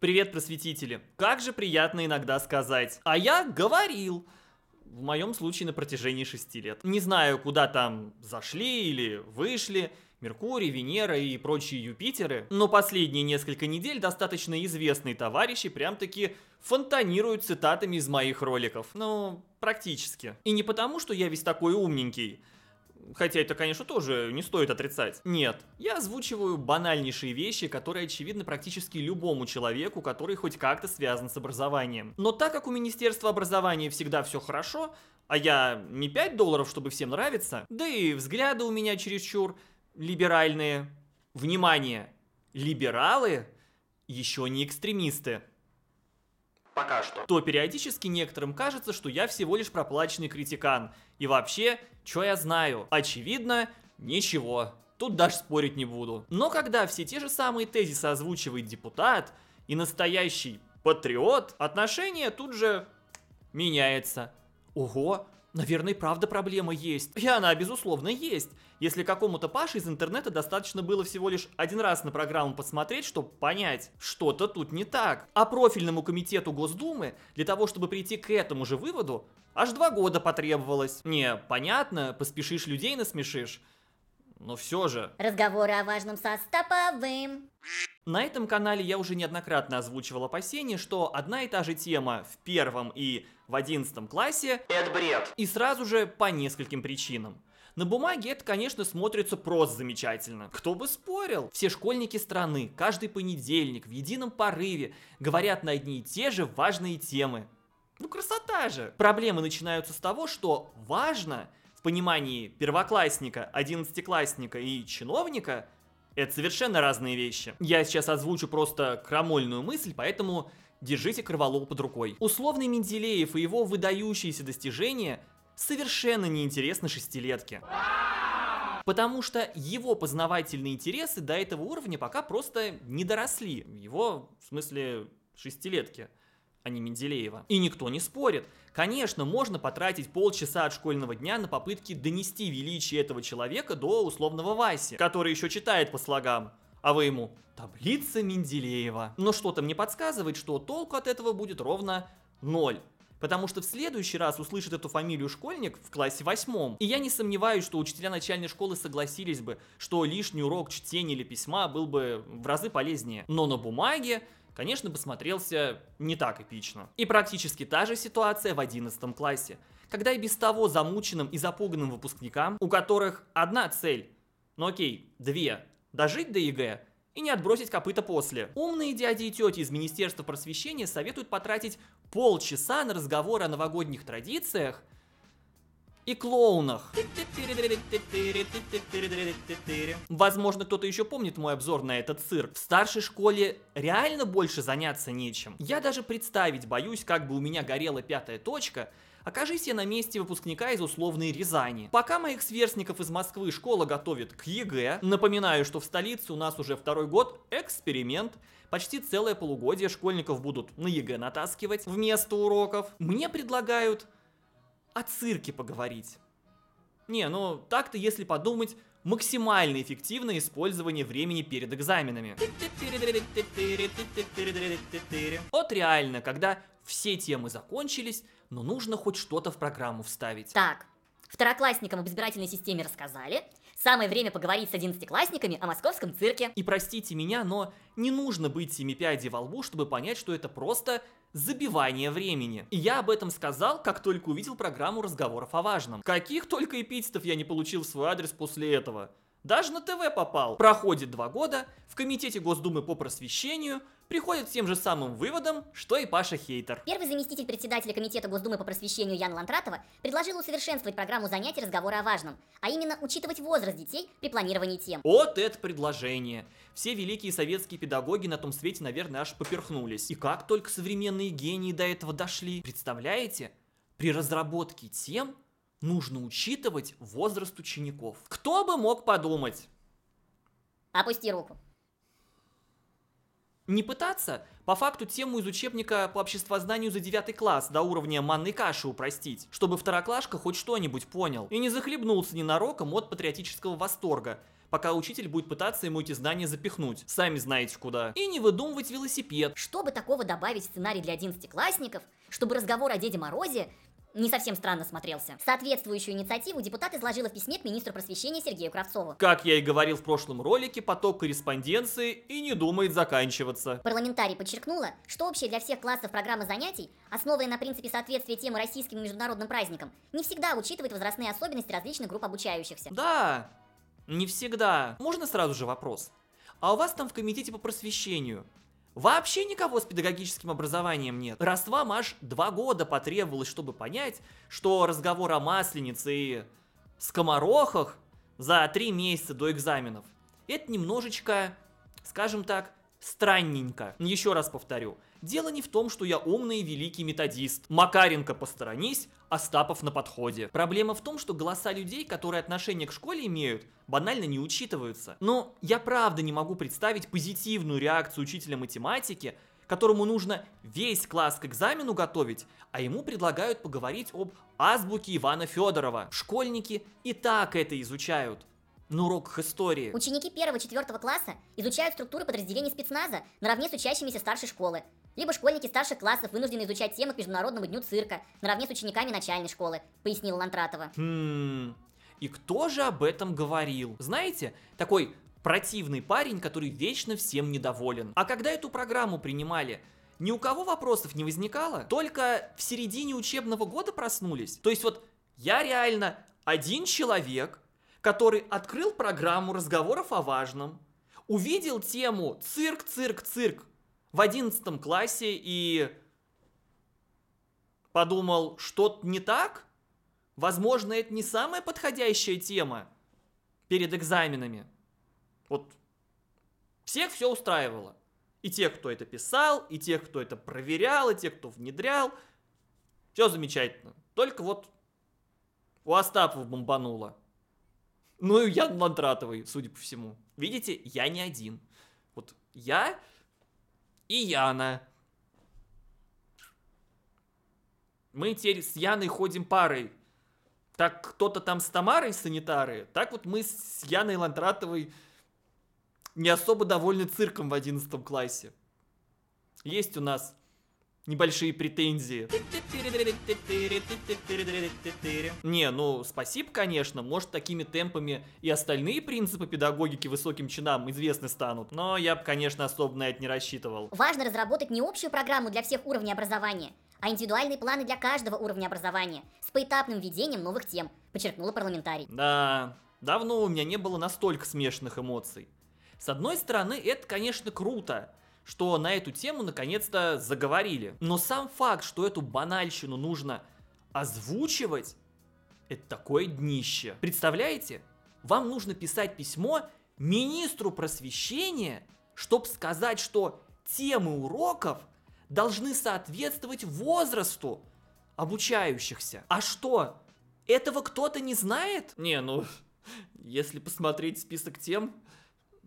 Привет, просветители! Как же приятно иногда сказать «А я говорил!» В моем случае на протяжении шести лет. Не знаю, куда там зашли или вышли, Меркурий, Венера и прочие Юпитеры, но последние несколько недель достаточно известные товарищи прям-таки фонтанируют цитатами из моих роликов. Ну, практически. И не потому, что я весь такой умненький – Хотя это, конечно, тоже не стоит отрицать. Нет, я озвучиваю банальнейшие вещи, которые очевидны практически любому человеку, который хоть как-то связан с образованием. Но так как у Министерства образования всегда все хорошо, а я не 5 долларов, чтобы всем нравиться, да и взгляды у меня чересчур либеральные. Внимание, либералы еще не экстремисты пока что, то периодически некоторым кажется, что я всего лишь проплаченный критикан – и вообще, что я знаю? Очевидно, ничего. Тут даже спорить не буду. Но когда все те же самые тезисы озвучивает депутат и настоящий патриот, отношение тут же меняется. Ого, Наверное, правда проблема есть. И она, безусловно, есть. Если какому-то Паше из интернета достаточно было всего лишь один раз на программу посмотреть, чтобы понять, что-то тут не так. А профильному комитету Госдумы для того, чтобы прийти к этому же выводу, аж два года потребовалось. Не, понятно, поспешишь людей насмешишь, но все же... Разговоры о важном со Стоповым. На этом канале я уже неоднократно озвучивал опасения, что одна и та же тема в первом и в 11 классе, это бред. И сразу же по нескольким причинам. На бумаге это, конечно, смотрится просто замечательно. Кто бы спорил? Все школьники страны каждый понедельник в едином порыве говорят на одни и те же важные темы. Ну красота же! Проблемы начинаются с того, что важно в понимании первоклассника, одиннадцатиклассника и чиновника это совершенно разные вещи. Я сейчас озвучу просто крамольную мысль, поэтому Держите кроволол под рукой. Условный Менделеев и его выдающиеся достижения совершенно неинтересны шестилетке. Потому что его познавательные интересы до этого уровня пока просто не доросли. Его, в смысле, шестилетки а не Менделеева. И никто не спорит. Конечно, можно потратить полчаса от школьного дня на попытки донести величие этого человека до условного Васи, который еще читает по слогам. А вы ему «Таблица Менделеева». Но что-то мне подсказывает, что толку от этого будет ровно ноль. Потому что в следующий раз услышит эту фамилию школьник в классе восьмом. И я не сомневаюсь, что учителя начальной школы согласились бы, что лишний урок чтения или письма был бы в разы полезнее. Но на бумаге конечно, бы смотрелся не так эпично. И практически та же ситуация в одиннадцатом классе, когда и без того замученным и запуганным выпускникам, у которых одна цель, ну окей, две, дожить до ЕГЭ и не отбросить копыта после. Умные дяди и тети из Министерства просвещения советуют потратить полчаса на разговор о новогодних традициях и клоунах. Возможно, кто-то еще помнит мой обзор на этот цирк. В старшей школе реально больше заняться нечем. Я даже представить боюсь, как бы у меня горела пятая точка, Окажись я на месте выпускника из условной Рязани. Пока моих сверстников из Москвы школа готовит к ЕГЭ, напоминаю, что в столице у нас уже второй год эксперимент, Почти целое полугодие школьников будут на ЕГЭ натаскивать вместо уроков. Мне предлагают о цирке поговорить. Не, ну так-то, если подумать, максимально эффективное использование времени перед экзаменами. Вот реально, когда все темы закончились, но нужно хоть что-то в программу вставить. Так, второклассникам об избирательной системе рассказали, Самое время поговорить с одиннадцатиклассниками о московском цирке. И простите меня, но не нужно быть семипядей во лбу, чтобы понять, что это просто забивание времени. И я об этом сказал, как только увидел программу разговоров о важном. Каких только эпитетов я не получил в свой адрес после этого. Даже на ТВ попал. Проходит два года, в Комитете Госдумы по просвещению приходит с тем же самым выводом, что и Паша Хейтер. Первый заместитель председателя Комитета Госдумы по просвещению Ян Лантратова предложил усовершенствовать программу занятий разговора о важном, а именно учитывать возраст детей при планировании тем. Вот это предложение. Все великие советские педагоги на том свете, наверное, аж поперхнулись. И как только современные гении до этого дошли. Представляете? При разработке тем нужно учитывать возраст учеников. Кто бы мог подумать? Опусти руку. Не пытаться по факту тему из учебника по обществознанию за 9 класс до уровня манной каши упростить, чтобы второклашка хоть что-нибудь понял и не захлебнулся ненароком от патриотического восторга, пока учитель будет пытаться ему эти знания запихнуть, сами знаете куда. И не выдумывать велосипед. Чтобы такого добавить в сценарий для одиннадцатиклассников, чтобы разговор о Деде Морозе не совсем странно смотрелся. Соответствующую инициативу депутат изложила в письме к министру просвещения Сергею Кравцову. Как я и говорил в прошлом ролике, поток корреспонденции и не думает заканчиваться. Парламентарий подчеркнула, что общая для всех классов программа занятий, основанная на принципе соответствия темы российским и международным праздникам, не всегда учитывает возрастные особенности различных групп обучающихся. Да, не всегда. Можно сразу же вопрос? А у вас там в комитете по просвещению Вообще никого с педагогическим образованием нет. Роствам аж два года потребовалось, чтобы понять, что разговор о масленице и скоморохах за три месяца до экзаменов – это немножечко, скажем так, Странненько. Еще раз повторю. Дело не в том, что я умный и великий методист. Макаренко посторонись, Остапов на подходе. Проблема в том, что голоса людей, которые отношение к школе имеют, банально не учитываются. Но я правда не могу представить позитивную реакцию учителя математики, которому нужно весь класс к экзамену готовить, а ему предлагают поговорить об азбуке Ивана Федорова. Школьники и так это изучают на уроках истории. Ученики 1-4 класса изучают структуры подразделений спецназа наравне с учащимися старшей школы. Либо школьники старших классов вынуждены изучать темы к Международному дню цирка наравне с учениками начальной школы, пояснил Лантратова. Хм, и кто же об этом говорил? Знаете, такой противный парень, который вечно всем недоволен. А когда эту программу принимали, ни у кого вопросов не возникало, только в середине учебного года проснулись. То есть вот я реально один человек который открыл программу разговоров о важном, увидел тему «Цирк, цирк, цирк» в 11 классе и подумал, что-то не так? Возможно, это не самая подходящая тема перед экзаменами. Вот всех все устраивало. И тех, кто это писал, и тех, кто это проверял, и тех, кто внедрял. Все замечательно. Только вот у Остапова бомбануло. Ну и Ян Ландратовый, судя по всему. Видите, я не один. Вот я и Яна. Мы теперь с Яной ходим парой. Так кто-то там с Тамарой санитары, так вот мы с Яной Ландратовой не особо довольны цирком в одиннадцатом классе. Есть у нас небольшие претензии. Не, ну, спасибо, конечно, может, такими темпами и остальные принципы педагогики высоким чинам известны станут, но я бы, конечно, особо на это не рассчитывал. Важно разработать не общую программу для всех уровней образования, а индивидуальные планы для каждого уровня образования с поэтапным введением новых тем, подчеркнула парламентарий. Да, давно у меня не было настолько смешанных эмоций. С одной стороны, это, конечно, круто, что на эту тему наконец-то заговорили. Но сам факт, что эту банальщину нужно озвучивать, это такое днище. Представляете? Вам нужно писать письмо министру просвещения, чтобы сказать, что темы уроков должны соответствовать возрасту обучающихся. А что? Этого кто-то не знает? Не, ну, если посмотреть список тем,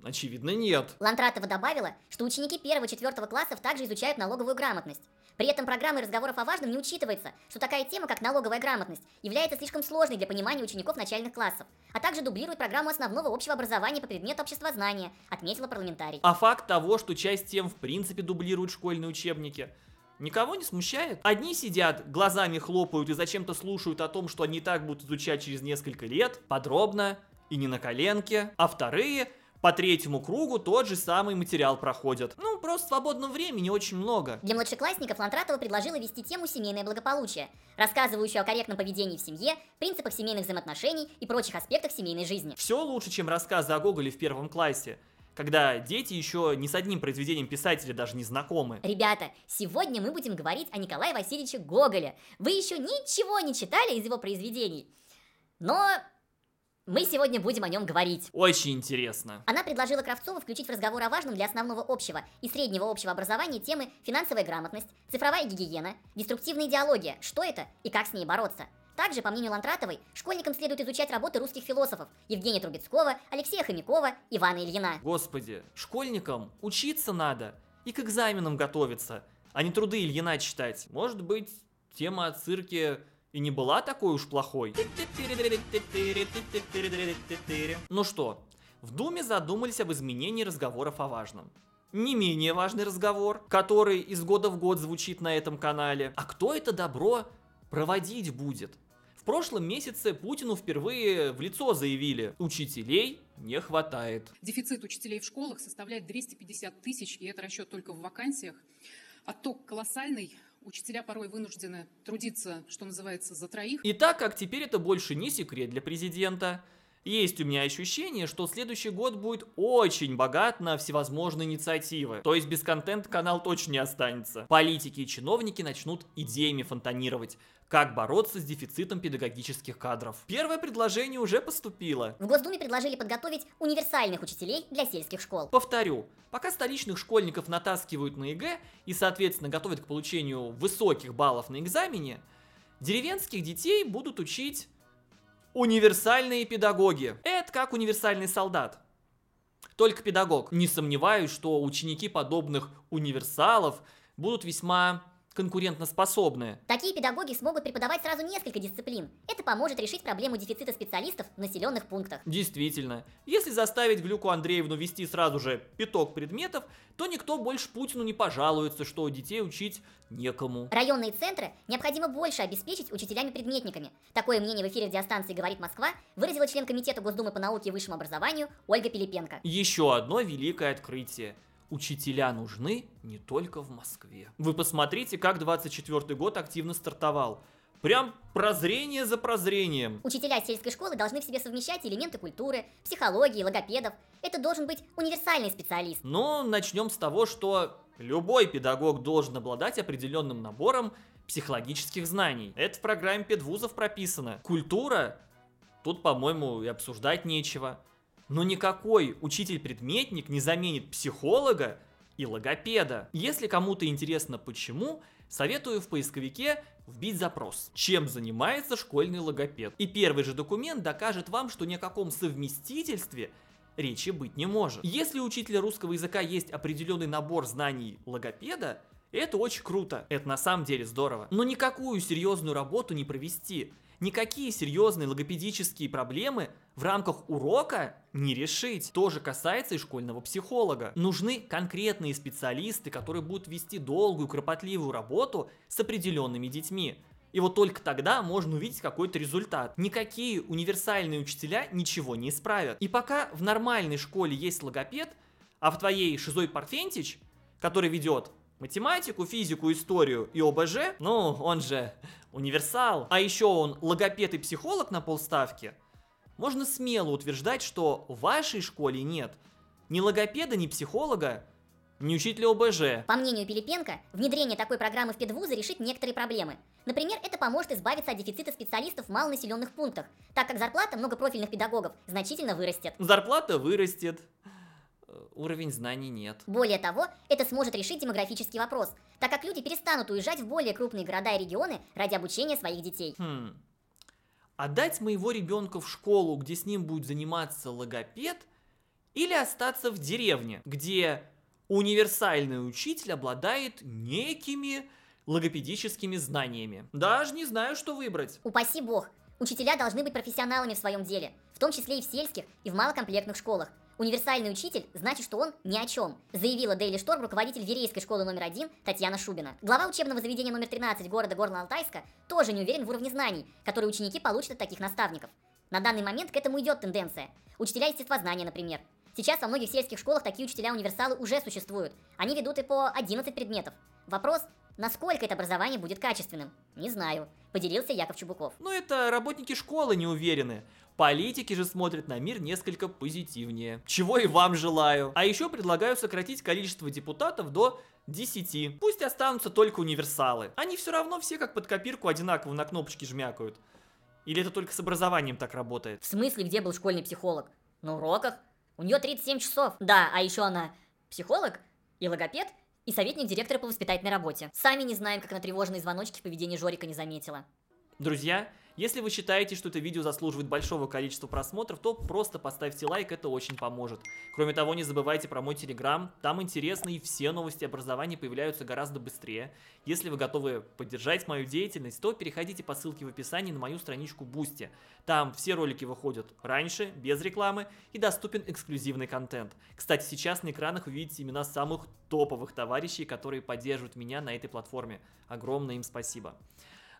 Очевидно, нет. Лантратова добавила, что ученики 1-4 классов также изучают налоговую грамотность. При этом программой разговоров о важном не учитывается, что такая тема, как налоговая грамотность, является слишком сложной для понимания учеников начальных классов, а также дублирует программу основного общего образования по предмету обществознания, отметила парламентарий. А факт того, что часть тем в принципе дублируют школьные учебники, никого не смущает. Одни сидят, глазами хлопают и зачем-то слушают о том, что они и так будут изучать через несколько лет, подробно и не на коленке, а вторые – по третьему кругу тот же самый материал проходят. Ну, просто свободного времени очень много. Для младшеклассников Лантратова предложила вести тему «Семейное благополучие», рассказывающую о корректном поведении в семье, принципах семейных взаимоотношений и прочих аспектах семейной жизни. Все лучше, чем рассказы о Гоголе в первом классе когда дети еще ни с одним произведением писателя даже не знакомы. Ребята, сегодня мы будем говорить о Николае Васильевиче Гоголе. Вы еще ничего не читали из его произведений, но мы сегодня будем о нем говорить. Очень интересно. Она предложила Кравцову включить в разговор о важном для основного общего и среднего общего образования темы финансовая грамотность, цифровая гигиена, деструктивная идеология, что это и как с ней бороться. Также, по мнению Лантратовой, школьникам следует изучать работы русских философов Евгения Трубецкого, Алексея Хомякова, Ивана Ильина. Господи, школьникам учиться надо и к экзаменам готовиться, а не труды Ильина читать. Может быть, тема о цирке и не была такой уж плохой. Ну что, в Думе задумались об изменении разговоров о важном. Не менее важный разговор, который из года в год звучит на этом канале. А кто это добро проводить будет? В прошлом месяце Путину впервые в лицо заявили «учителей не хватает». Дефицит учителей в школах составляет 250 тысяч, и это расчет только в вакансиях. Отток колоссальный, Учителя порой вынуждены трудиться, что называется, за троих. И так как теперь это больше не секрет для президента, есть у меня ощущение, что следующий год будет очень богат на всевозможные инициативы. То есть без контента канал точно не останется. Политики и чиновники начнут идеями фонтанировать. Как бороться с дефицитом педагогических кадров? Первое предложение уже поступило. В Госдуме предложили подготовить универсальных учителей для сельских школ. Повторю, пока столичных школьников натаскивают на ЕГЭ и, соответственно, готовят к получению высоких баллов на экзамене, деревенских детей будут учить Универсальные педагоги. Это как универсальный солдат. Только педагог. Не сомневаюсь, что ученики подобных универсалов будут весьма конкурентноспособны. Такие педагоги смогут преподавать сразу несколько дисциплин. Это поможет решить проблему дефицита специалистов в населенных пунктах. Действительно, если заставить Глюку Андреевну вести сразу же пяток предметов, то никто больше Путину не пожалуется, что детей учить некому. Районные центры необходимо больше обеспечить учителями-предметниками. Такое мнение в эфире радиостанции «Говорит Москва» выразила член Комитета Госдумы по науке и высшему образованию Ольга Пилипенко. Еще одно великое открытие – учителя нужны не только в Москве. Вы посмотрите, как 24 год активно стартовал. Прям прозрение за прозрением. Учителя сельской школы должны в себе совмещать элементы культуры, психологии, логопедов. Это должен быть универсальный специалист. Но начнем с того, что любой педагог должен обладать определенным набором психологических знаний. Это в программе педвузов прописано. Культура Тут, по-моему, и обсуждать нечего. Но никакой учитель-предметник не заменит психолога и логопеда. Если кому-то интересно почему, советую в поисковике вбить запрос «Чем занимается школьный логопед?». И первый же документ докажет вам, что ни о каком совместительстве речи быть не может. Если у учителя русского языка есть определенный набор знаний логопеда, это очень круто, это на самом деле здорово. Но никакую серьезную работу не провести, никакие серьезные логопедические проблемы в рамках урока не решить. Тоже касается и школьного психолога. Нужны конкретные специалисты, которые будут вести долгую, кропотливую работу с определенными детьми. И вот только тогда можно увидеть какой-то результат. Никакие универсальные учителя ничего не исправят. И пока в нормальной школе есть логопед, а в твоей Шизой Парфентич, который ведет математику, физику, историю и ОБЖ. Ну, он же универсал. А еще он логопед и психолог на полставки. Можно смело утверждать, что в вашей школе нет ни логопеда, ни психолога, ни учителя ОБЖ. По мнению Пилипенко, внедрение такой программы в педвузы решит некоторые проблемы. Например, это поможет избавиться от дефицита специалистов в малонаселенных пунктах, так как зарплата многопрофильных педагогов значительно вырастет. Зарплата вырастет уровень знаний нет. Более того, это сможет решить демографический вопрос, так как люди перестанут уезжать в более крупные города и регионы ради обучения своих детей. Хм. Отдать а моего ребенка в школу, где с ним будет заниматься логопед, или остаться в деревне, где универсальный учитель обладает некими логопедическими знаниями. Даже не знаю, что выбрать. Упаси бог, учителя должны быть профессионалами в своем деле, в том числе и в сельских, и в малокомплектных школах. Универсальный учитель значит, что он ни о чем, заявила Дейли Шторм, руководитель Верейской школы номер один Татьяна Шубина. Глава учебного заведения номер 13 города Горно-Алтайска тоже не уверен в уровне знаний, которые ученики получат от таких наставников. На данный момент к этому идет тенденция. Учителя естествознания, например. Сейчас во многих сельских школах такие учителя-универсалы уже существуют. Они ведут и по 11 предметов. Вопрос, Насколько это образование будет качественным? Не знаю, поделился Яков Чубуков. Но ну, это работники школы не уверены. Политики же смотрят на мир несколько позитивнее. Чего и вам желаю. А еще предлагаю сократить количество депутатов до 10. Пусть останутся только универсалы. Они все равно все как под копирку одинаково на кнопочки жмякают. Или это только с образованием так работает? В смысле, где был школьный психолог? На уроках? У нее 37 часов. Да, а еще она психолог и логопед – и советник директора по воспитательной работе. Сами не знаем, как на тревожные звоночки поведение Жорика не заметила. Друзья, если вы считаете, что это видео заслуживает большого количества просмотров, то просто поставьте лайк, это очень поможет. Кроме того, не забывайте про мой телеграм, там интересно и все новости образования появляются гораздо быстрее. Если вы готовы поддержать мою деятельность, то переходите по ссылке в описании на мою страничку Бусти. Там все ролики выходят раньше, без рекламы и доступен эксклюзивный контент. Кстати, сейчас на экранах вы видите имена самых топовых товарищей, которые поддерживают меня на этой платформе. Огромное им спасибо.